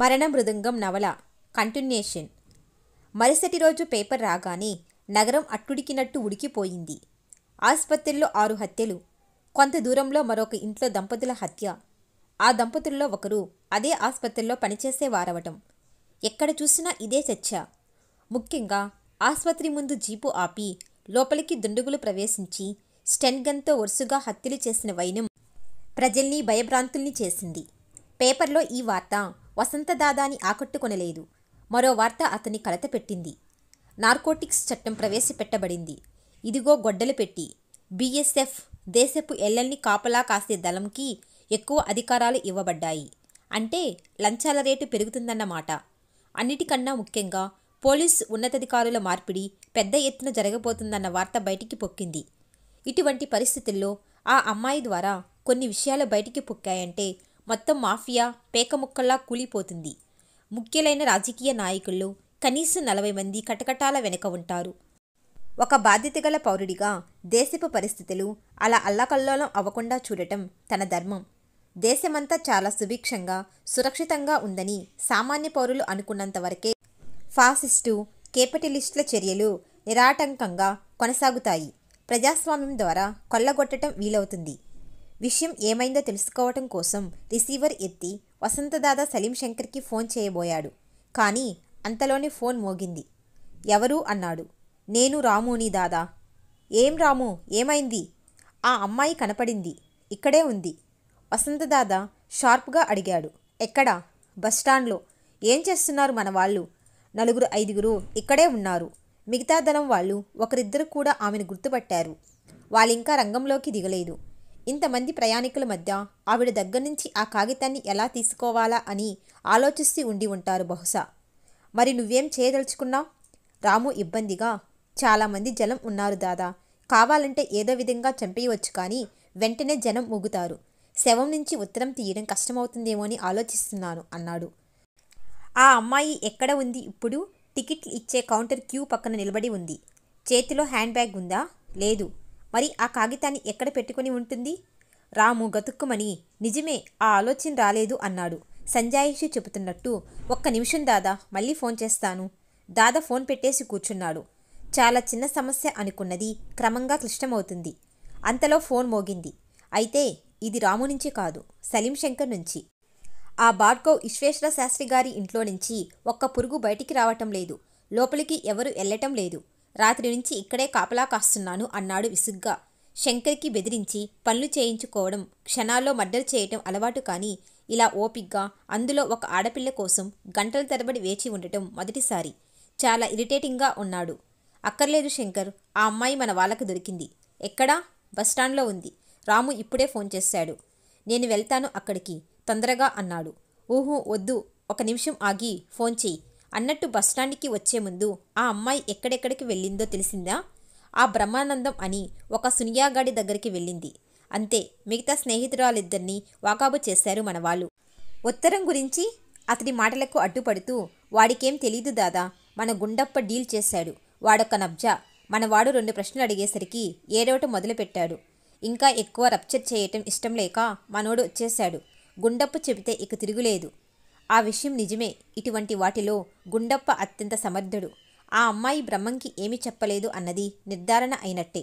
మరణ మృదంగం నవల కంటిన్యూషన్ మరుసటి రోజు పేపర్ రాగానే నగరం అట్టుడికినట్టు ఉడికిపోయింది ఆసుపత్రిలో ఆరు హత్యలు కొంత దూరంలో మరొక ఇంట్లో దంపతుల హత్య ఆ దంపతుల్లో ఒకరు అదే ఆసుపత్రిలో పనిచేసేవారవటం ఎక్కడ చూసినా ఇదే చర్చ ముఖ్యంగా ఆసుపత్రి ముందు జీపు ఆపి లోపలికి దుండుగులు ప్రవేశించి స్టెన్ గన్తో వరుసగా హత్యలు చేసిన వైనం ప్రజల్ని భయభ్రాంతుల్ని చేసింది పేపర్లో ఈ వార్త వసంతదాదాని ఆకట్టుకొనలేదు మరో వార్త అతని కలతపెట్టింది నార్కోటిక్స్ చట్టం ప్రవేశపెట్టబడింది ఇదిగో గొడ్డలు పెట్టి బీఎస్ఎఫ్ దేశపు ఎల్లల్ని కాపలా కాసే దళంకి ఎక్కువ అధికారాలు ఇవ్వబడ్డాయి అంటే లంచాల రేటు పెరుగుతుందన్నమాట అన్నిటికన్నా ముఖ్యంగా పోలీస్ ఉన్నతాధికారుల మార్పిడి పెద్ద ఎత్తున జరగబోతుందన్న వార్త బయటికి పొక్కింది ఇటువంటి పరిస్థితుల్లో ఆ అమ్మాయి ద్వారా కొన్ని విషయాలు బయటికి పొక్కాయంటే మొత్తం మాఫియా పేకముక్కల్లా కూలిపోతుంది ముఖ్యులైన రాజకీయ నాయకుల్లో కనీసం నలభై మంది కటకటాల వెనుక ఉంటారు ఒక బాధ్యతగల పౌరుడిగా దేశపు పరిస్థితులు అలా అల్లకల్లోలం అవ్వకుండా చూడటం తన ధర్మం దేశమంతా చాలా సుభిక్షంగా సురక్షితంగా ఉందని సామాన్య పౌరులు అనుకున్నంత వరకే ఫాసిస్టు కేపిటలిస్టుల చర్యలు నిరాటంకంగా కొనసాగుతాయి ప్రజాస్వామ్యం ద్వారా కొల్లగొట్టడం వీలవుతుంది విషయం ఏమైందో తెలుసుకోవటం కోసం రిసీవర్ ఎత్తి వసంతదాద సలీం శంకర్కి ఫోన్ చేయబోయాడు కానీ అంతలోనే ఫోన్ మోగింది ఎవరు అన్నాడు నేను రాముని దాదా ఏం రాము ఏమైంది ఆ అమ్మాయి కనపడింది ఇక్కడే ఉంది వసంతదాద షార్ప్గా అడిగాడు ఎక్కడా బస్టాండ్లో ఏం చేస్తున్నారు మన వాళ్ళు నలుగురు ఐదుగురు ఇక్కడే ఉన్నారు మిగతా దళం వాళ్ళు ఒకరిద్దరు కూడా ఆమెను గుర్తుపట్టారు వాళ్ళింకా రంగంలోకి దిగలేదు ఇంతమంది ప్రయాణికుల మధ్య ఆవిడ దగ్గర నుంచి ఆ కాగితాన్ని ఎలా తీసుకోవాలా అని ఆలోచిస్తూ ఉండి ఉంటారు బహుశా మరి నువ్వేం చేయదలుచుకున్నావు రాము ఇబ్బందిగా చాలామంది జనం ఉన్నారు దాదా కావాలంటే ఏదో విధంగా చంపేయవచ్చు కానీ వెంటనే జనం ముగుతారు శవం నుంచి ఉత్తరం తీయడం కష్టమవుతుందేమో అని ఆలోచిస్తున్నాను అన్నాడు ఆ అమ్మాయి ఎక్కడ ఉంది ఇప్పుడు టికెట్లు ఇచ్చే కౌంటర్ క్యూ పక్కన నిలబడి ఉంది చేతిలో హ్యాండ్ బ్యాగ్ ఉందా లేదు మరి ఆ కాగితాన్ని ఎక్కడ పెట్టుకుని ఉంటుంది రాము గతుక్కుమని నిజమే ఆ ఆలోచన రాలేదు అన్నాడు సంజాయిషి చెబుతున్నట్టు ఒక్క నిమిషం దాదా మళ్ళీ ఫోన్ చేస్తాను దాదా ఫోన్ పెట్టేసి కూర్చున్నాడు చాలా చిన్న సమస్య అనుకున్నది క్రమంగా క్లిష్టమవుతుంది అంతలో ఫోన్ మోగింది అయితే ఇది రాము నుంచి కాదు సలీం శంకర్ నుంచి ఆ బాడ్కో విశ్వేశ్వర శాస్త్రి గారి ఇంట్లో నుంచి ఒక్క పురుగు బయటికి రావటం లేదు లోపలికి ఎవరు వెళ్ళటం లేదు రాత్రి నుంచి ఇక్కడే కాపలా కాస్తున్నాను అన్నాడు విసుగ్గా శంకర్కి బెదిరించి పనులు చేయించుకోవడం క్షణాల్లో మడ్డలు చేయటం అలవాటు కానీ ఇలా ఓపిగ్గా అందులో ఒక ఆడపిల్ల కోసం గంటల తరబడి వేచి ఉండటం మొదటిసారి చాలా ఇరిటేటింగ్గా ఉన్నాడు అక్కర్లేదు శంకర్ ఆ అమ్మాయి మన వాళ్ళకు దొరికింది ఎక్కడా బస్టాండ్లో ఉంది రాము ఇప్పుడే ఫోన్ చేశాడు నేను వెళ్తాను అక్కడికి తొందరగా అన్నాడు ఊహూ వద్దు ఒక నిమిషం ఆగి ఫోన్ చేయి అన్నట్టు బస్టాండ్కి వచ్చే ముందు ఆ అమ్మాయి ఎక్కడెక్కడికి వెళ్ళిందో తెలిసిందా ఆ బ్రహ్మానందం అని ఒక సునియాగాడి దగ్గరికి వెళ్ళింది అంతే మిగతా స్నేహితురాలిద్దరినీ వాకాబు చేశారు మనవాళ్ళు ఉత్తరం గురించి అతడి మాటలకు అడ్డుపడుతూ వాడికేం తెలీదు దాదా మన గుండప్ప డీల్ చేశాడు వాడొక నబ్జా మనవాడు రెండు ప్రశ్నలు అడిగేసరికి ఏడోట మొదలుపెట్టాడు ఇంకా ఎక్కువ రప్చర్ చేయటం ఇష్టం లేక మనోడు వచ్చేశాడు గుండప్పు చెబితే ఇక తిరుగులేదు ఆ విషయం నిజమే ఇటువంటి వాటిలో గుండప్ప అత్యంత సమర్థుడు ఆ అమ్మాయి బ్రహ్మంకి ఏమి చెప్పలేదు అన్నది నిర్ధారణ అయినట్టే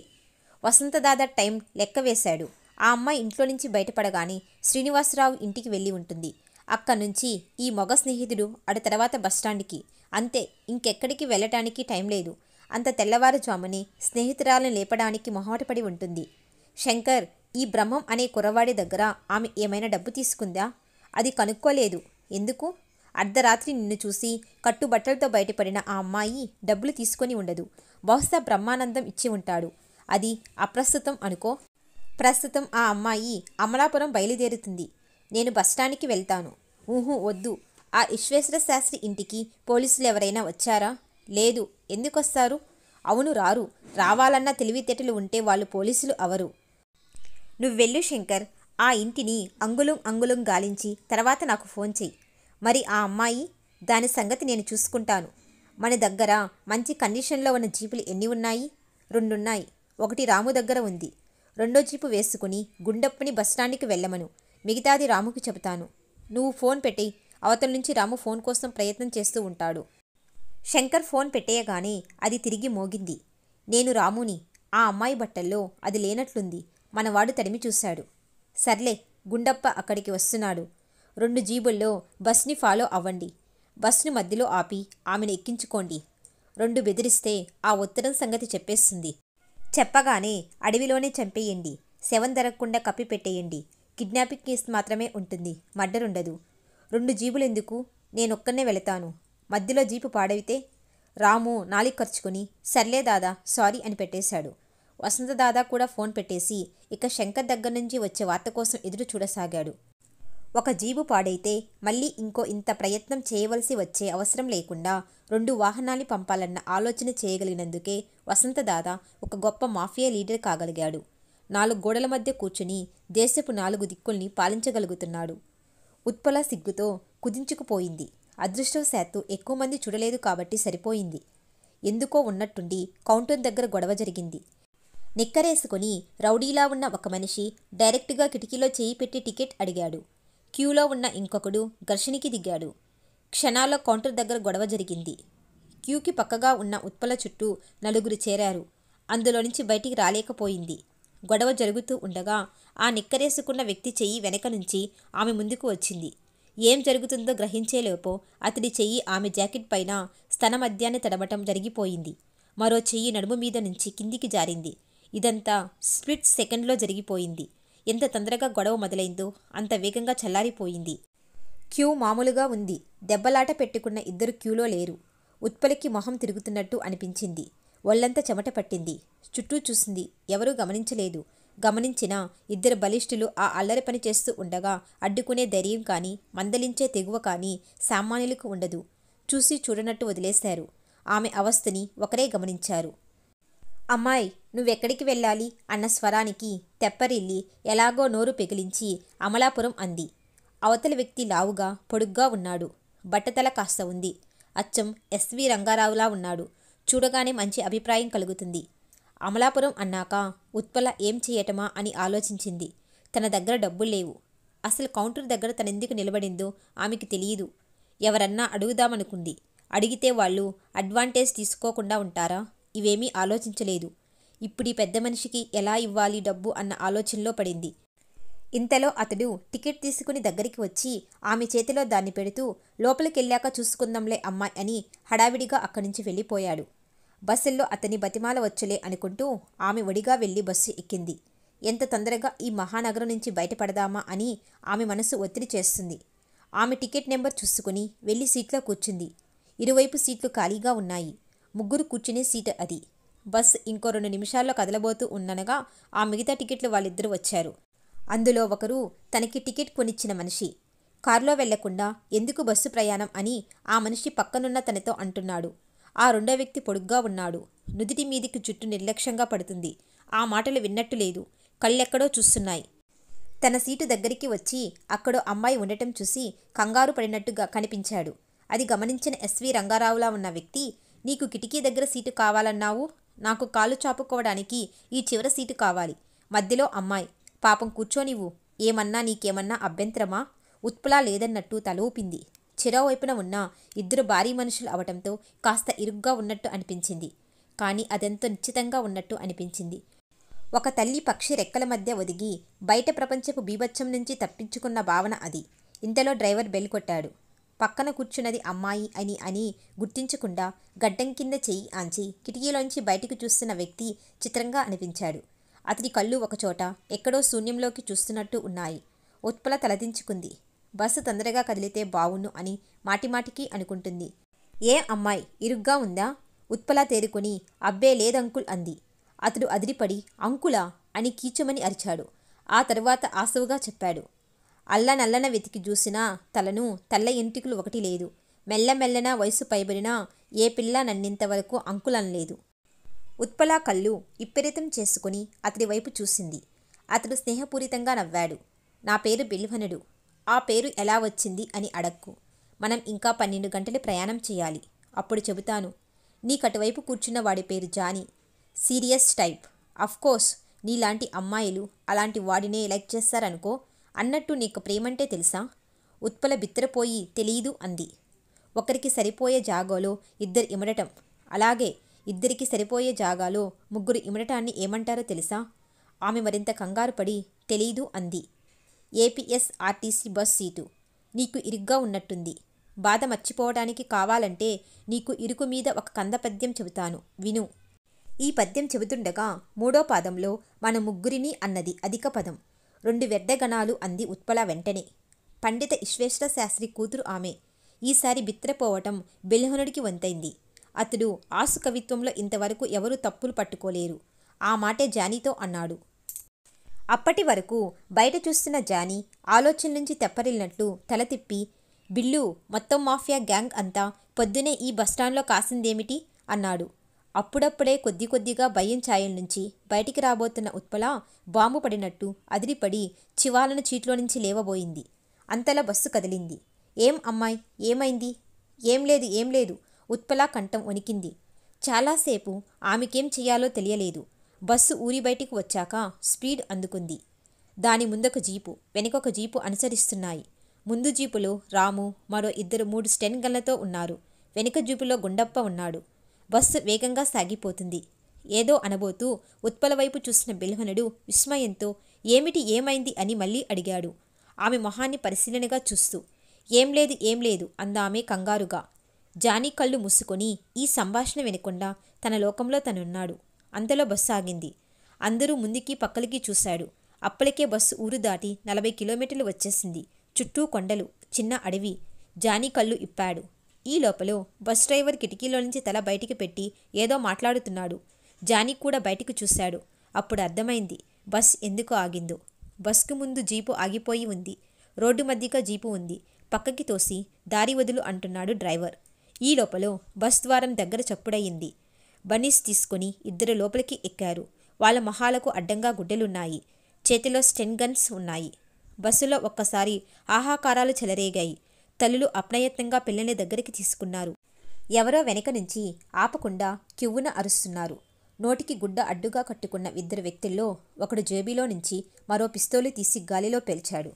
వసంతదాద టైం లెక్క వేశాడు ఆ అమ్మాయి ఇంట్లో నుంచి బయటపడగానే శ్రీనివాసరావు ఇంటికి వెళ్ళి ఉంటుంది అక్కడి నుంచి ఈ మొగ స్నేహితుడు అటు తర్వాత బస్టాండ్కి అంతే ఇంకెక్కడికి వెళ్ళటానికి టైం లేదు అంత తెల్లవారుజామునే స్నేహితురాలను లేపడానికి మొహమాటపడి ఉంటుంది శంకర్ ఈ బ్రహ్మం అనే కురవాడి దగ్గర ఆమె ఏమైనా డబ్బు తీసుకుందా అది కనుక్కోలేదు ఎందుకు అర్ధరాత్రి నిన్ను చూసి కట్టుబట్టలతో బయటపడిన ఆ అమ్మాయి డబ్బులు తీసుకొని ఉండదు బహుశా బ్రహ్మానందం ఇచ్చి ఉంటాడు అది అప్రస్తుతం అనుకో ప్రస్తుతం ఆ అమ్మాయి అమలాపురం బయలుదేరుతుంది నేను బస్టాండ్కి వెళ్తాను ఊహు వద్దు ఆ విశ్వేశ్వర శాస్త్రి ఇంటికి పోలీసులు ఎవరైనా వచ్చారా లేదు ఎందుకొస్తారు అవును రారు రావాలన్న తెలివితేటలు ఉంటే వాళ్ళు పోలీసులు అవరు నువ్వు శంకర్ ఆ ఇంటిని అంగుళం అంగుళం గాలించి తర్వాత నాకు ఫోన్ చెయ్యి మరి ఆ అమ్మాయి దాని సంగతి నేను చూసుకుంటాను మన దగ్గర మంచి కండిషన్లో ఉన్న జీపులు ఎన్ని ఉన్నాయి రెండున్నాయి ఒకటి రాము దగ్గర ఉంది రెండో జీపు వేసుకుని గుండప్పని బస్టాండ్కి వెళ్ళమను మిగతాది రాముకి చెబుతాను నువ్వు ఫోన్ పెట్టి అవతల నుంచి రాము ఫోన్ కోసం ప్రయత్నం చేస్తూ ఉంటాడు శంకర్ ఫోన్ పెట్టేయగానే అది తిరిగి మోగింది నేను రాముని ఆ అమ్మాయి బట్టల్లో అది లేనట్లుంది మనవాడు తడిమి చూశాడు సర్లే గుండప్ప అక్కడికి వస్తున్నాడు రెండు జీబుల్లో బస్ని ఫాలో అవ్వండి బస్ను మధ్యలో ఆపి ఆమెను ఎక్కించుకోండి రెండు బెదిరిస్తే ఆ ఉత్తరం సంగతి చెప్పేస్తుంది చెప్పగానే అడవిలోనే చంపేయండి శవం దొరకకుండా కప్పి పెట్టేయండి కిడ్నాపింగ్ కేసు మాత్రమే ఉంటుంది మడ్డరుండదు రెండు జీబులెందుకు నేనొక్కనే వెళతాను మధ్యలో జీపు పాడవితే రాము నాలి ఖర్చుకుని సర్లే దాదా సారీ అని పెట్టేశాడు వసంత దాదా కూడా ఫోన్ పెట్టేసి ఇక శంకర్ దగ్గర నుంచి వచ్చే వార్త కోసం ఎదురు చూడసాగాడు ఒక జీబు పాడైతే మళ్ళీ ఇంకో ఇంత ప్రయత్నం చేయవలసి వచ్చే అవసరం లేకుండా రెండు వాహనాన్ని పంపాలన్న ఆలోచన చేయగలిగినందుకే వసంత దాదా ఒక గొప్ప మాఫియా లీడర్ కాగలిగాడు నాలుగు గోడల మధ్య కూర్చుని దేశపు నాలుగు దిక్కుల్ని పాలించగలుగుతున్నాడు ఉత్పల సిగ్గుతో కుదించుకుపోయింది అదృష్టవశాత్తు ఎక్కువ మంది చూడలేదు కాబట్టి సరిపోయింది ఎందుకో ఉన్నట్టుండి కౌంటర్ దగ్గర గొడవ జరిగింది నిక్కరేసుకుని రౌడీలా ఉన్న ఒక మనిషి డైరెక్ట్గా కిటికీలో చేయి పెట్టి టికెట్ అడిగాడు క్యూలో ఉన్న ఇంకొకడు ఘర్షణికి దిగాడు క్షణాల్లో కౌంటర్ దగ్గర గొడవ జరిగింది క్యూకి పక్కగా ఉన్న ఉత్పల చుట్టూ నలుగురు చేరారు అందులో నుంచి బయటికి రాలేకపోయింది గొడవ జరుగుతూ ఉండగా ఆ నిక్కరేసుకున్న వ్యక్తి చెయ్యి వెనక నుంచి ఆమె ముందుకు వచ్చింది ఏం జరుగుతుందో గ్రహించేలోపో అతడి చెయ్యి ఆమె జాకెట్ పైన స్తన మధ్యాన్ని తడబటం జరిగిపోయింది మరో చెయ్యి నడుము మీద నుంచి కిందికి జారింది ఇదంతా స్ప్లిట్ సెకండ్లో జరిగిపోయింది ఎంత తొందరగా గొడవ మొదలైందో అంత వేగంగా చల్లారిపోయింది క్యూ మామూలుగా ఉంది దెబ్బలాట పెట్టుకున్న ఇద్దరు క్యూలో లేరు ఉత్పలికి మొహం తిరుగుతున్నట్టు అనిపించింది ఒళ్ళంతా చెమట పట్టింది చుట్టూ చూసింది ఎవరూ గమనించలేదు గమనించినా ఇద్దరు బలిష్ఠులు ఆ అల్లరి పని చేస్తూ ఉండగా అడ్డుకునే ధైర్యం కానీ మందలించే తెగువ కానీ సామాన్యులకు ఉండదు చూసి చూడనట్టు వదిలేశారు ఆమె అవస్థని ఒకరే గమనించారు అమ్మాయి నువ్వెక్కడికి వెళ్ళాలి అన్న స్వరానికి తెప్పరిల్లి ఎలాగో నోరు పెగిలించి అమలాపురం అంది అవతల వ్యక్తి లావుగా పొడుగ్గా ఉన్నాడు బట్టతల కాస్త ఉంది అచ్చం ఎస్వి రంగారావులా ఉన్నాడు చూడగానే మంచి అభిప్రాయం కలుగుతుంది అమలాపురం అన్నాక ఉత్పల ఏం చేయటమా అని ఆలోచించింది తన దగ్గర డబ్బులు లేవు అసలు కౌంటర్ దగ్గర తనెందుకు నిలబడిందో ఆమెకు తెలియదు ఎవరన్నా అడుగుదామనుకుంది అడిగితే వాళ్ళు అడ్వాంటేజ్ తీసుకోకుండా ఉంటారా ఇవేమీ ఆలోచించలేదు ఇప్పుడీ పెద్ద మనిషికి ఎలా ఇవ్వాలి డబ్బు అన్న ఆలోచనలో పడింది ఇంతలో అతడు టికెట్ తీసుకుని దగ్గరికి వచ్చి ఆమె చేతిలో దాన్ని పెడుతూ లోపలికెళ్ళాక చూసుకుందాంలే అమ్మాయి అని హడావిడిగా అక్కడి నుంచి వెళ్ళిపోయాడు బస్సుల్లో అతని బతిమాల వచ్చులే అనుకుంటూ ఆమె ఒడిగా వెళ్ళి బస్సు ఎక్కింది ఎంత తొందరగా ఈ మహానగరం నుంచి బయటపడదామా అని ఆమె మనసు ఒత్తిడి చేస్తుంది ఆమె టికెట్ నెంబర్ చూసుకుని వెళ్ళి సీట్లో కూర్చుంది ఇరువైపు సీట్లు ఖాళీగా ఉన్నాయి ముగ్గురు కూర్చునే సీటు అది బస్ ఇంకో రెండు నిమిషాల్లో కదలబోతూ ఉన్ననగా ఆ మిగతా టికెట్లు వాళ్ళిద్దరూ వచ్చారు అందులో ఒకరు తనకి టికెట్ కొనిచ్చిన మనిషి కారులో వెళ్లకుండా ఎందుకు బస్సు ప్రయాణం అని ఆ మనిషి పక్కనున్న తనతో అంటున్నాడు ఆ రెండో వ్యక్తి పొడుగ్గా ఉన్నాడు నుదిటి మీదికి జుట్టు నిర్లక్ష్యంగా పడుతుంది ఆ మాటలు విన్నట్టు లేదు కళ్ళెక్కడో చూస్తున్నాయి తన సీటు దగ్గరికి వచ్చి అక్కడో అమ్మాయి ఉండటం చూసి కంగారు పడినట్టుగా కనిపించాడు అది గమనించిన ఎస్వి రంగారావులా ఉన్న వ్యక్తి నీకు కిటికీ దగ్గర సీటు కావాలన్నావు నాకు కాలు చాపుకోవడానికి ఈ చివరి సీటు కావాలి మధ్యలో అమ్మాయి పాపం కూర్చోనివ్వు ఏమన్నా నీకేమన్నా అభ్యంతరమా ఉత్పులా లేదన్నట్టు తలూపింది చిరవైపున ఉన్న ఇద్దరు భారీ మనుషులు అవటంతో కాస్త ఇరుగ్గా ఉన్నట్టు అనిపించింది కానీ అదెంతో నిశ్చితంగా ఉన్నట్టు అనిపించింది ఒక తల్లి పక్షి రెక్కల మధ్య ఒదిగి బయట ప్రపంచపు బీభత్సం నుంచి తప్పించుకున్న భావన అది ఇంతలో డ్రైవర్ బెల్ కొట్టాడు పక్కన కూర్చున్నది అమ్మాయి అని అని గుర్తించకుండా గడ్డం కింద చెయ్యి ఆంచి కిటికీలోంచి బయటికి చూస్తున్న వ్యక్తి చిత్రంగా అనిపించాడు అతడి కళ్ళు ఒకచోట ఎక్కడో శూన్యంలోకి చూస్తున్నట్టు ఉన్నాయి ఉత్పల తలదించుకుంది బస్సు తొందరగా కదిలితే బావును అని మాటిమాటికి అనుకుంటుంది ఏ అమ్మాయి ఇరుగ్గా ఉందా ఉత్పల తేరుకొని అబ్బే లేదంకుల్ అంది అతడు అదిరిపడి అంకులా అని కీచమని అరిచాడు ఆ తరువాత ఆసవుగా చెప్పాడు అల్లనల్లన వెతికి చూసినా తలను తల్ల ఎంటికలు ఒకటి లేదు మెల్లమెల్లన వయసు పైబడినా ఏ పిల్ల నన్నింతవరకు అంకులనలేదు ఉత్పలా కళ్ళు ఇప్పరితం చేసుకుని అతడి వైపు చూసింది అతడు స్నేహపూరితంగా నవ్వాడు నా పేరు బిల్వనుడు ఆ పేరు ఎలా వచ్చింది అని అడక్కు మనం ఇంకా పన్నెండు గంటలు ప్రయాణం చేయాలి అప్పుడు చెబుతాను నీకటువైపు కూర్చున్న వాడి పేరు జానీ సీరియస్ టైప్ అఫ్కోర్స్ నీలాంటి అమ్మాయిలు అలాంటి వాడినే ఎలెక్ట్ చేస్తారనుకో అన్నట్టు నీకు ప్రేమంటే తెలుసా ఉత్పల బిత్తరపోయి తెలీదు అంది ఒకరికి సరిపోయే జాగాలో ఇద్దరు ఇమడటం అలాగే ఇద్దరికి సరిపోయే జాగాలో ముగ్గురు ఇమడటాన్ని ఏమంటారో తెలుసా ఆమె మరింత కంగారు పడి తెలీదు అంది ఏపీఎస్ ఆర్టీసీ బస్ సీటు నీకు ఇరుగ్గా ఉన్నట్టుంది బాధ మర్చిపోవడానికి కావాలంటే నీకు ఇరుకు మీద ఒక కంద పద్యం చెబుతాను విను ఈ పద్యం చెబుతుండగా మూడో పాదంలో మన ముగ్గురిని అన్నది అధిక పదం రెండు వెర్డగణాలు అంది ఉత్పల వెంటనే పండిత విశ్వేశ్వర శాస్త్రి కూతురు ఆమె ఈసారి బిత్రపోవటం బిల్హనుడికి వంతైంది అతడు ఆసు కవిత్వంలో ఇంతవరకు ఎవరూ తప్పులు పట్టుకోలేరు ఆ మాటే జానీతో అన్నాడు అప్పటి వరకు బయట చూస్తున్న జానీ ఆలోచన నుంచి తెప్పరిల్లినట్లు తల తిప్పి బిల్లు మొత్తం మాఫియా గ్యాంగ్ అంతా పొద్దునే ఈ బస్టాండ్లో కాసిందేమిటి అన్నాడు అప్పుడప్పుడే కొద్ది కొద్దిగా భయం ఛాయల నుంచి బయటికి రాబోతున్న ఉత్పల బాంబు పడినట్టు అదిరిపడి చివాలను చీట్లో నుంచి లేవబోయింది అంతలా బస్సు కదిలింది ఏం అమ్మాయి ఏమైంది ఏం లేదు ఏం లేదు ఉత్పల కంఠం వణికింది చాలాసేపు ఆమెకేం చేయాలో తెలియలేదు బస్సు ఊరి బయటికి వచ్చాక స్పీడ్ అందుకుంది దాని ముందొక జీపు వెనకొక జీపు అనుసరిస్తున్నాయి ముందు జీపులో రాము మరో ఇద్దరు మూడు స్టెన్ గన్లతో ఉన్నారు వెనుక జీపులో గుండప్ప ఉన్నాడు బస్సు వేగంగా సాగిపోతుంది ఏదో అనబోతూ ఉత్పల వైపు చూసిన బిల్హనుడు విస్మయంతో ఏమిటి ఏమైంది అని మళ్ళీ అడిగాడు ఆమె మొహాన్ని పరిశీలనగా చూస్తూ ఏం లేదు ఏం లేదు అందామె కంగారుగా జానీ కళ్ళు మూసుకొని ఈ సంభాషణ వినకుండా తన లోకంలో తనున్నాడు అంతలో బస్సు ఆగింది అందరూ ముందుకి పక్కలకి చూశాడు అప్పటికే బస్సు ఊరు దాటి నలభై కిలోమీటర్లు వచ్చేసింది చుట్టూ కొండలు చిన్న అడవి జానీ కళ్ళు ఇప్పాడు ఈ లోపల బస్ డ్రైవర్ కిటికీలో నుంచి తల బయటికి పెట్టి ఏదో మాట్లాడుతున్నాడు జానీ కూడా బయటికి చూశాడు అప్పుడు అర్థమైంది బస్ ఎందుకు ఆగిందో బస్కు ముందు జీపు ఆగిపోయి ఉంది రోడ్డు మధ్యగా జీపు ఉంది పక్కకి తోసి దారి వదులు అంటున్నాడు డ్రైవర్ ఈ లోపల బస్ ద్వారం దగ్గర చప్పుడయ్యింది బనీస్ తీసుకుని ఇద్దరు లోపలికి ఎక్కారు వాళ్ళ మొహాలకు అడ్డంగా గుడ్డెలున్నాయి చేతిలో స్టెన్ గన్స్ ఉన్నాయి బస్సులో ఒక్కసారి ఆహాకారాలు చెలరేగాయి తల్లులు అప్రయత్నంగా పిల్లల్ని దగ్గరికి తీసుకున్నారు ఎవరో వెనక నుంచి ఆపకుండా క్యువ్వున అరుస్తున్నారు నోటికి గుడ్డ అడ్డుగా కట్టుకున్న ఇద్దరు వ్యక్తుల్లో ఒకడు జేబీలో నుంచి మరో పిస్తోలు తీసి గాలిలో పేల్చాడు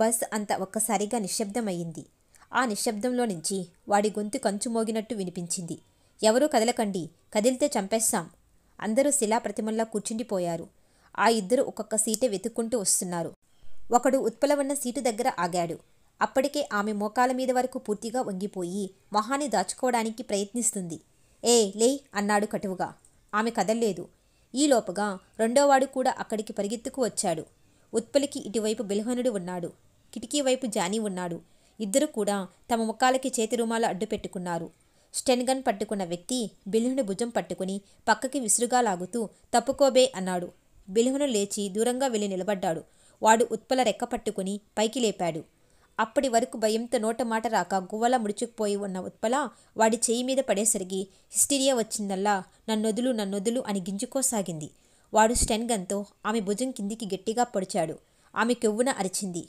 బస్ అంతా ఒక్కసారిగా నిశ్శబ్దమయ్యింది ఆ నిశ్శబ్దంలో నుంచి వాడి గొంతు కంచు మోగినట్టు వినిపించింది ఎవరూ కదలకండి కదిలితే చంపేస్తాం అందరూ శిలాప్రతిమల్లా కూర్చుండిపోయారు ఆ ఇద్దరు ఒక్కొక్క సీటే వెతుక్కుంటూ వస్తున్నారు ఒకడు ఉత్పల ఉన్న సీటు దగ్గర ఆగాడు అప్పటికే ఆమె మోకాల మీద వరకు పూర్తిగా వంగిపోయి మొహాన్ని దాచుకోవడానికి ప్రయత్నిస్తుంది ఏ లే అన్నాడు కటువుగా ఆమె కదల్లేదు లోపగా రెండోవాడు కూడా అక్కడికి పరిగెత్తుకు వచ్చాడు ఉత్పలికి ఇటువైపు బిల్హనుడు ఉన్నాడు కిటికీ వైపు జానీ ఉన్నాడు ఇద్దరు కూడా తమ ముఖాలకి చేతి రుమాలు అడ్డు పెట్టుకున్నారు స్టెన్గన్ పట్టుకున్న వ్యక్తి బిల్హును భుజం పట్టుకుని పక్కకి విసురుగా లాగుతూ తప్పుకోబే అన్నాడు బిల్హును లేచి దూరంగా వెళ్ళి నిలబడ్డాడు వాడు ఉత్పల రెక్క పట్టుకుని పైకి లేపాడు అప్పటి వరకు భయంతో నోట మాట రాక గువ్వల ముడుచుకుపోయి ఉన్న ఉత్పల వాడి చేయి మీద పడేసరికి హిస్టీరియా వచ్చిందల్లా నన్నొదులు నన్నొదులు అని గింజుకోసాగింది వాడు స్టెన్ గన్తో ఆమె భుజం కిందికి గట్టిగా పొడిచాడు ఆమె కెవ్వున అరిచింది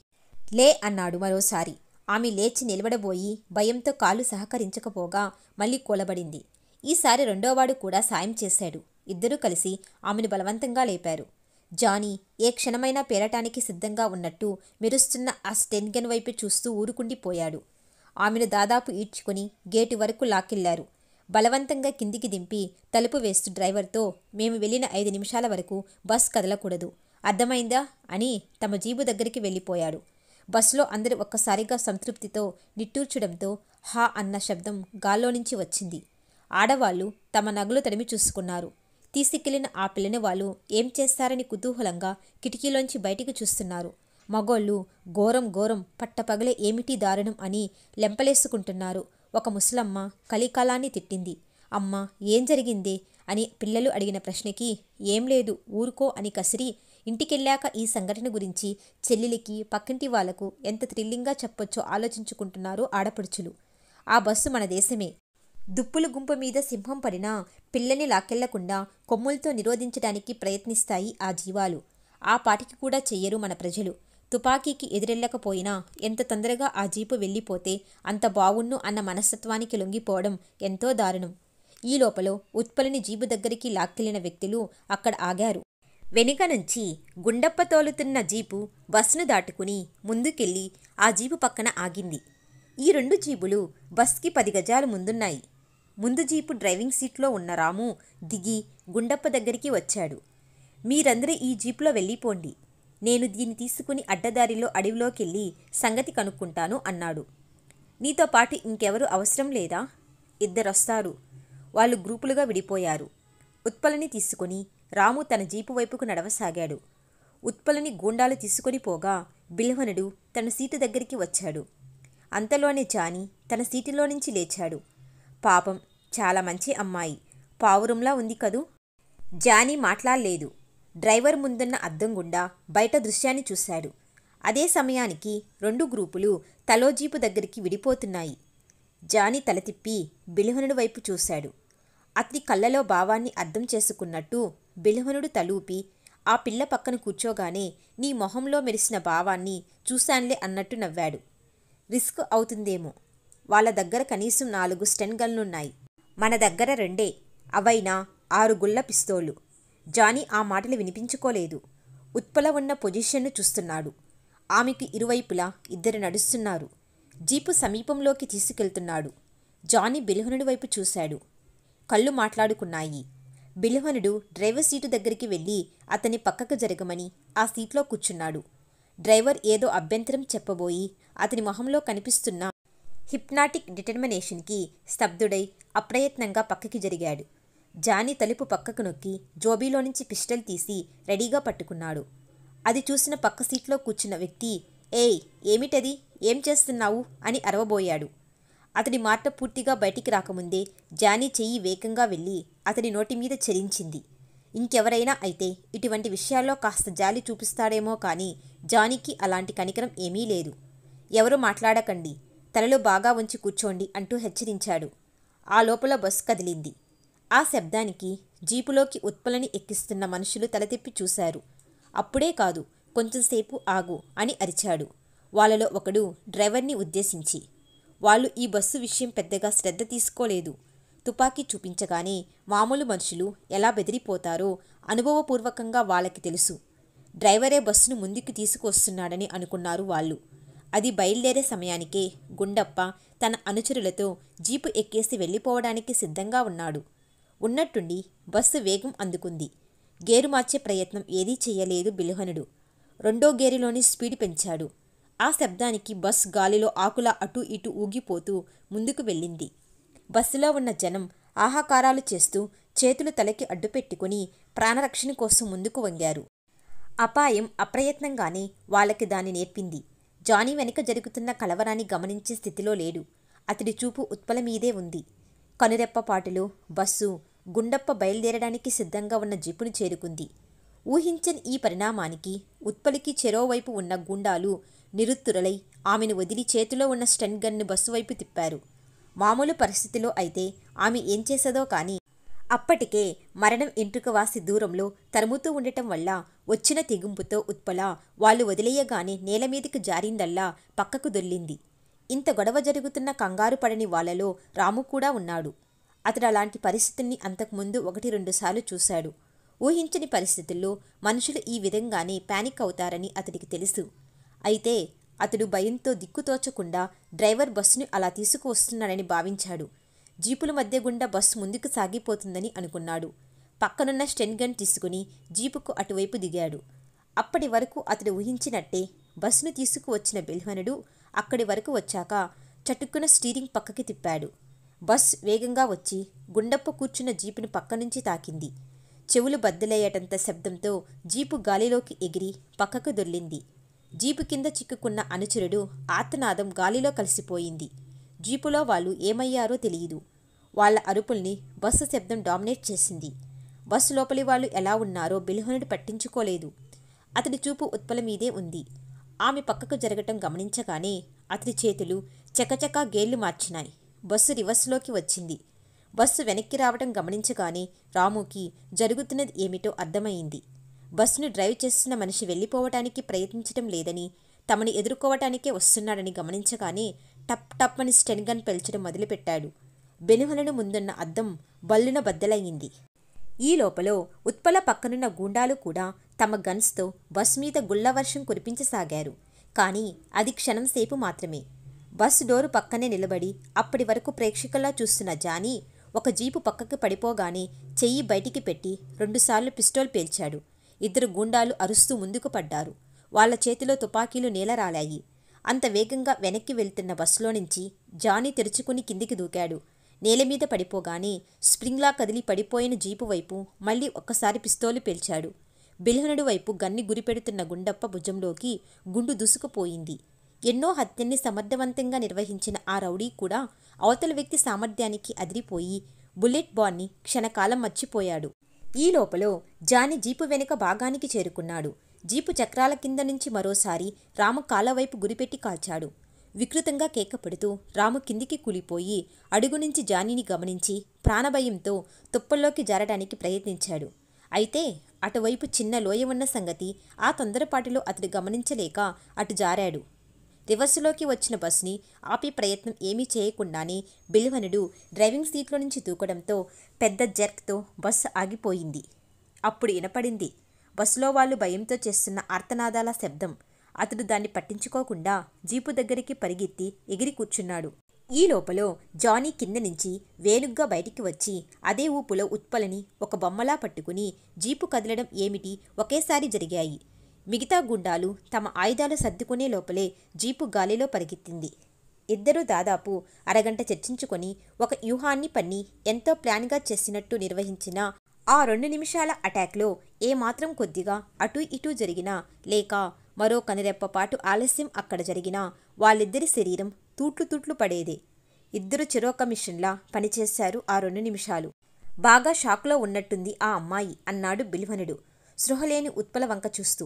లే అన్నాడు మరోసారి ఆమె లేచి నిలబడబోయి భయంతో కాలు సహకరించకపోగా మళ్ళీ కూలబడింది ఈసారి రెండోవాడు కూడా సాయం చేశాడు ఇద్దరూ కలిసి ఆమెను బలవంతంగా లేపారు జానీ ఏ క్షణమైనా పేలటానికి సిద్ధంగా ఉన్నట్టు మెరుస్తున్న ఆ స్టెన్గన్ వైపు చూస్తూ ఊరుకుండిపోయాడు ఆమెను దాదాపు ఈడ్చుకుని గేటు వరకు లాకెళ్లారు బలవంతంగా కిందికి దింపి తలుపు వేస్తూ డ్రైవర్తో మేము వెళ్ళిన ఐదు నిమిషాల వరకు బస్ కదలకూడదు అర్థమైందా అని తమ జీబు దగ్గరికి వెళ్ళిపోయాడు బస్సులో అందరూ ఒక్కసారిగా సంతృప్తితో నిట్టూర్చడంతో హా అన్న శబ్దం గాల్లో నుంచి వచ్చింది ఆడవాళ్లు తమ నగలు తడిమి చూసుకున్నారు తీసుకెళ్లిన ఆ పిల్లని వాళ్ళు ఏం చేస్తారని కుతూహలంగా కిటికీలోంచి బయటికి చూస్తున్నారు మగోళ్ళు ఘోరం ఘోరం పట్టపగలే ఏమిటి దారుణం అని లెంపలేసుకుంటున్నారు ఒక ముసలమ్మ కలికాలాన్ని తిట్టింది అమ్మ ఏం జరిగిందే అని పిల్లలు అడిగిన ప్రశ్నకి ఏం లేదు ఊరుకో అని కసిరి ఇంటికెళ్ళాక ఈ సంఘటన గురించి చెల్లెలికి పక్కింటి వాళ్లకు ఎంత థ్రిల్లింగ్గా చెప్పొచ్చో ఆలోచించుకుంటున్నారు ఆడపడుచులు ఆ బస్సు మన దేశమే దుప్పుల గుంపు మీద సింహం పడినా పిల్లని లాకెళ్లకుండా కొమ్ములతో నిరోధించడానికి ప్రయత్నిస్తాయి ఆ జీవాలు ఆ పాటికి కూడా చెయ్యరు మన ప్రజలు తుపాకీకి ఎదురెళ్లకపోయినా ఎంత తొందరగా ఆ జీపు వెళ్ళిపోతే అంత బావున్ను అన్న మనస్తత్వానికి లొంగిపోవడం ఎంతో దారుణం ఈ లోపల ఉత్పలిని జీపు దగ్గరికి లాక్కెళ్లిన వ్యక్తులు అక్కడ ఆగారు వెనుక నుంచి గుండప్ప తోలుతున్న జీపు బస్సును దాటుకుని ముందుకెళ్ళి ఆ జీపు పక్కన ఆగింది ఈ రెండు జీబులు బస్కి పది గజాలు ముందున్నాయి ముందు జీపు డ్రైవింగ్ సీట్లో ఉన్న రాము దిగి గుండప్ప దగ్గరికి వచ్చాడు మీరందరూ ఈ జీపులో వెళ్ళిపోండి నేను దీన్ని తీసుకుని అడ్డదారిలో అడవిలోకెళ్ళి సంగతి కనుక్కుంటాను అన్నాడు నీతో పాటు ఇంకెవరు అవసరం లేదా ఇద్దరొస్తారు వాళ్ళు గ్రూపులుగా విడిపోయారు ఉత్పలని తీసుకుని రాము తన జీపు వైపుకు నడవసాగాడు ఉత్పలని గూండాలు తీసుకొని పోగా బిల్వనుడు తన సీటు దగ్గరికి వచ్చాడు అంతలోనే జాని తన సీటులో నుంచి లేచాడు పాపం చాలా మంచి అమ్మాయి పావురంలా ఉంది కదూ జానీ మాట్లాడలేదు డ్రైవర్ ముందున్న అద్దం గుండా బయట దృశ్యాన్ని చూశాడు అదే సమయానికి రెండు గ్రూపులు తలోజీపు దగ్గరికి విడిపోతున్నాయి జానీ తల తిప్పి బిలిహనుడి వైపు చూశాడు అతని కళ్ళలో భావాన్ని అర్థం చేసుకున్నట్టు బిలుహనుడు తలూపి ఆ పిల్ల పక్కన కూర్చోగానే నీ మొహంలో మెరిసిన భావాన్ని చూశాన్లే అన్నట్టు నవ్వాడు రిస్క్ అవుతుందేమో వాళ్ళ దగ్గర కనీసం నాలుగు స్టెన్ గన్లున్నాయి మన దగ్గర రెండే అవైనా ఆరు గుళ్ళ పిస్తోలు జానీ ఆ మాటలు వినిపించుకోలేదు ఉత్పల ఉన్న పొజిషన్ను చూస్తున్నాడు ఆమెకు ఇరువైపులా ఇద్దరు నడుస్తున్నారు జీపు సమీపంలోకి తీసుకెళ్తున్నాడు జానీ బిల్హనుడి వైపు చూశాడు కళ్ళు మాట్లాడుకున్నాయి బిల్హనుడు డ్రైవర్ సీటు దగ్గరికి వెళ్ళి అతని పక్కకు జరగమని ఆ సీట్లో కూర్చున్నాడు డ్రైవర్ ఏదో అభ్యంతరం చెప్పబోయి అతని మొహంలో కనిపిస్తున్న హిప్నాటిక్ డిటర్మినేషన్కి స్తబ్దుడై అప్రయత్నంగా పక్కకి జరిగాడు జానీ తలుపు పక్కకు నొక్కి జోబీలో నుంచి పిస్టల్ తీసి రెడీగా పట్టుకున్నాడు అది చూసిన పక్క సీట్లో కూర్చున్న వ్యక్తి ఏయ్ ఏమిటది ఏం చేస్తున్నావు అని అరవబోయాడు అతడి మాట పూర్తిగా బయటికి రాకముందే జానీ చెయ్యి వేగంగా వెళ్ళి అతడి నోటి మీద చెరించింది ఇంకెవరైనా అయితే ఇటువంటి విషయాల్లో కాస్త జాలి చూపిస్తాడేమో కానీ జానీకి అలాంటి కనికరం ఏమీ లేదు ఎవరు మాట్లాడకండి తలలో బాగా ఉంచి కూర్చోండి అంటూ హెచ్చరించాడు ఆ లోపల బస్సు కదిలింది ఆ శబ్దానికి జీపులోకి ఉత్పలని ఎక్కిస్తున్న మనుషులు తలతిప్పి చూశారు అప్పుడే కాదు కొంచెంసేపు ఆగు అని అరిచాడు వాళ్ళలో ఒకడు డ్రైవర్ని ఉద్దేశించి వాళ్ళు ఈ బస్సు విషయం పెద్దగా శ్రద్ధ తీసుకోలేదు తుపాకీ చూపించగానే మామూలు మనుషులు ఎలా బెదిరిపోతారో అనుభవపూర్వకంగా వాళ్ళకి తెలుసు డ్రైవరే బస్సును ముందుకు తీసుకువస్తున్నాడని అనుకున్నారు వాళ్ళు అది బయలుదేరే సమయానికే గుండప్ప తన అనుచరులతో జీపు ఎక్కేసి వెళ్ళిపోవడానికి సిద్ధంగా ఉన్నాడు ఉన్నట్టుండి బస్సు వేగం అందుకుంది గేరు మార్చే ప్రయత్నం ఏదీ చేయలేదు బిలుహనుడు రెండో గేరులోని స్పీడ్ పెంచాడు ఆ శబ్దానికి బస్ గాలిలో ఆకుల అటు ఇటు ఊగిపోతూ ముందుకు వెళ్ళింది బస్సులో ఉన్న జనం ఆహాకారాలు చేస్తూ చేతులు తలకి అడ్డుపెట్టుకుని ప్రాణరక్షణ కోసం ముందుకు వంగారు అపాయం అప్రయత్నంగానే వాళ్ళకి దాన్ని నేర్పింది జానీ వెనుక జరుగుతున్న కలవరాన్ని గమనించే స్థితిలో లేడు అతడి చూపు ఉత్పల మీదే ఉంది కనురెప్పపాటులో బస్సు గుండప్ప బయలుదేరడానికి సిద్ధంగా ఉన్న జిప్పును చేరుకుంది ఊహించని ఈ పరిణామానికి ఉత్పలికి చెరోవైపు ఉన్న గుండాలు నిరుత్తురలై ఆమెను వదిలి చేతిలో ఉన్న స్టన్ గన్ను బస్సు వైపు తిప్పారు మామూలు పరిస్థితిలో అయితే ఆమె ఏం చేసేదో కానీ అప్పటికే మరణం ఇంట్రుక వాసి దూరంలో తరుముతూ ఉండటం వల్ల వచ్చిన తెగింపుతో ఉత్పల వాళ్ళు వదిలేయగానే నేల మీదకి జారిందల్లా పక్కకు దొల్లింది ఇంత గొడవ జరుగుతున్న కంగారు పడని వాళ్ళలో రాము కూడా ఉన్నాడు అతడు అలాంటి పరిస్థితిని అంతకుముందు ఒకటి రెండుసార్లు చూశాడు ఊహించని పరిస్థితుల్లో మనుషులు ఈ విధంగానే ప్యానిక్ అవుతారని అతడికి తెలుసు అయితే అతడు భయంతో దిక్కుతోచకుండా డ్రైవర్ బస్సును అలా తీసుకువస్తున్నాడని భావించాడు జీపుల మధ్య గుండా బస్సు ముందుకు సాగిపోతుందని అనుకున్నాడు పక్కనున్న స్టెన్ గన్ తీసుకుని జీపుకు అటువైపు దిగాడు అప్పటి వరకు అతడు ఊహించినట్టే బస్సును తీసుకువచ్చిన బెల్హనుడు అక్కడి వరకు వచ్చాక చటుక్కున స్టీరింగ్ పక్కకి తిప్పాడు బస్ వేగంగా వచ్చి గుండప్ప కూర్చున్న జీపును పక్క నుంచి తాకింది చెవులు బద్దలయ్యేటంత శబ్దంతో జీపు గాలిలోకి ఎగిరి పక్కకు దొర్లింది జీపు కింద చిక్కుకున్న అనుచరుడు ఆత్నాదం గాలిలో కలిసిపోయింది జీపులో వాళ్ళు ఏమయ్యారో తెలియదు వాళ్ల అరుపుల్ని బస్సు శబ్దం డామినేట్ చేసింది బస్సు లోపలి వాళ్ళు ఎలా ఉన్నారో బిల్హునుడు పట్టించుకోలేదు అతడి చూపు ఉత్పల మీదే ఉంది ఆమె పక్కకు జరగటం గమనించగానే అతడి చేతులు చకచకా గేళ్లు మార్చినాయి బస్సు రివర్స్లోకి వచ్చింది బస్సు వెనక్కి రావటం గమనించగానే రాముకి జరుగుతున్నది ఏమిటో అర్థమైంది బస్సును డ్రైవ్ చేస్తున్న మనిషి వెళ్ళిపోవటానికి ప్రయత్నించటం లేదని తమను ఎదుర్కోవటానికే వస్తున్నాడని గమనించగానే టప్ టప్ అని స్టెన్గన్ పెల్చడం మొదలుపెట్టాడు బెనుహలను ముందున్న అద్దం బల్లున బద్దలయ్యింది ఈ లోపల ఉత్పల పక్కనున్న గూండాలు కూడా తమ గన్స్తో బస్ మీద గుల్లవర్షం కురిపించసాగారు కానీ అది క్షణం సేపు మాత్రమే బస్ డోరు పక్కనే నిలబడి అప్పటి వరకు ప్రేక్షకుల్లా చూస్తున్న జానీ ఒక జీపు పక్కకి పడిపోగానే చెయ్యి బయటికి పెట్టి రెండుసార్లు పిస్టోల్ పేల్చాడు ఇద్దరు గూండాలు అరుస్తూ ముందుకు పడ్డారు వాళ్ళ చేతిలో తుపాకీలు నేలరాలాయి అంత వేగంగా వెనక్కి వెళ్తున్న బస్సులో నుంచి జానీ తెరుచుకుని కిందికి దూకాడు నేల మీద పడిపోగానే స్ప్రింగ్లా కదిలి పడిపోయిన జీపు వైపు మళ్ళీ ఒక్కసారి పిస్తోలు పేల్చాడు బిల్హనుడు వైపు గన్ని గురిపెడుతున్న గుండప్ప భుజంలోకి గుండు దూసుకుపోయింది ఎన్నో హత్యల్ని సమర్థవంతంగా నిర్వహించిన ఆ రౌడీ కూడా అవతల వ్యక్తి సామర్థ్యానికి అదిరిపోయి బుల్లెట్ బాన్ని క్షణకాలం మర్చిపోయాడు ఈ లోపల జాని జీపు వెనుక భాగానికి చేరుకున్నాడు జీపు చక్రాల కింద నుంచి మరోసారి రామ కాలవైపు గురిపెట్టి కాల్చాడు వికృతంగా కేకపడుతూ రాము కిందికి కూలిపోయి అడుగు నుంచి జానీని గమనించి ప్రాణభయంతో తుప్పల్లోకి జారడానికి ప్రయత్నించాడు అయితే అటువైపు చిన్న లోయ ఉన్న సంగతి ఆ తొందరపాటిలో అతడు గమనించలేక అటు జారాడు రివర్సులోకి వచ్చిన బస్ని ఆపే ప్రయత్నం ఏమీ చేయకుండానే బిల్వనుడు డ్రైవింగ్ సీట్లో నుంచి దూకడంతో పెద్ద జర్క్తో బస్సు ఆగిపోయింది అప్పుడు వినపడింది బస్సులో వాళ్ళు భయంతో చేస్తున్న అర్థనాదాల శబ్దం అతడు దాన్ని పట్టించుకోకుండా జీపు దగ్గరికి పరిగెత్తి ఎగిరి కూర్చున్నాడు ఈ లోపల జానీ కింద నుంచి వేలుగ్గా బయటికి వచ్చి అదే ఊపులో ఉత్పలని ఒక బొమ్మలా పట్టుకుని జీపు కదలడం ఏమిటి ఒకేసారి జరిగాయి మిగతా గుండాలు తమ ఆయుధాలు సర్దుకునే లోపలే జీపు గాలిలో పరిగెత్తింది ఇద్దరూ దాదాపు అరగంట చర్చించుకొని ఒక వ్యూహాన్ని పన్ని ఎంతో ప్లాన్గా చేసినట్టు నిర్వహించిన ఆ రెండు నిమిషాల అటాక్లో ఏమాత్రం కొద్దిగా అటూ ఇటూ జరిగినా లేక మరో కనిరెప్పపాటు ఆలస్యం అక్కడ జరిగినా వాళ్ళిద్దరి శరీరం తూట్లు తూట్లు పడేదే ఇద్దరు చెరోక మిషన్లా పనిచేశారు ఆ రెండు నిమిషాలు బాగా షాక్లో ఉన్నట్టుంది ఆ అమ్మాయి అన్నాడు బిల్వనుడు సృహలేని ఉత్పల వంక చూస్తూ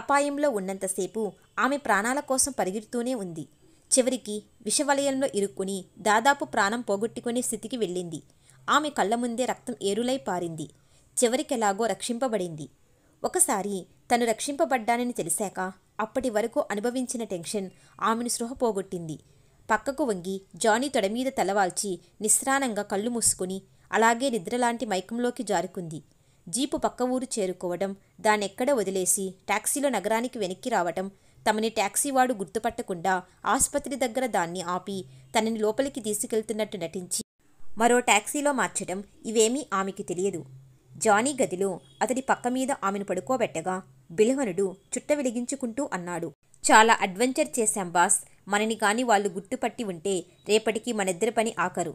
అపాయంలో ఉన్నంతసేపు ఆమె ప్రాణాల కోసం పరిగెడుతూనే ఉంది చివరికి విషవలయంలో ఇరుక్కుని దాదాపు ప్రాణం పోగొట్టుకునే స్థితికి వెళ్ళింది ఆమె కళ్ళ ముందే రక్తం ఏరులై పారింది చివరికెలాగో రక్షింపబడింది ఒకసారి తను రక్షింపబడ్డానని తెలిసాక అప్పటి వరకు అనుభవించిన టెన్షన్ ఆమెను స్పృహ పోగొట్టింది పక్కకు వంగి జానీ తొడమీద తలవాల్చి నిస్రానంగా కళ్ళు మూసుకుని అలాగే నిద్రలాంటి మైకంలోకి జారుకుంది జీపు పక్క ఊరు చేరుకోవడం దానెక్కడ వదిలేసి టాక్సీలో నగరానికి వెనక్కి రావటం తమని ట్యాక్సీవాడు గుర్తుపట్టకుండా ఆసుపత్రి దగ్గర దాన్ని ఆపి తనని లోపలికి తీసుకెళ్తున్నట్టు నటించి మరో ట్యాక్సీలో మార్చడం ఇవేమీ ఆమెకి తెలియదు జానీ గదిలో అతడి పక్క మీద ఆమెను పడుకోబెట్టగా బిలవనుడు చుట్ట వెలిగించుకుంటూ అన్నాడు చాలా అడ్వెంచర్ చేశాం బాస్ మనని కాని వాళ్ళు గుర్తుపట్టి ఉంటే రేపటికి మనిద్దరి పని ఆకరు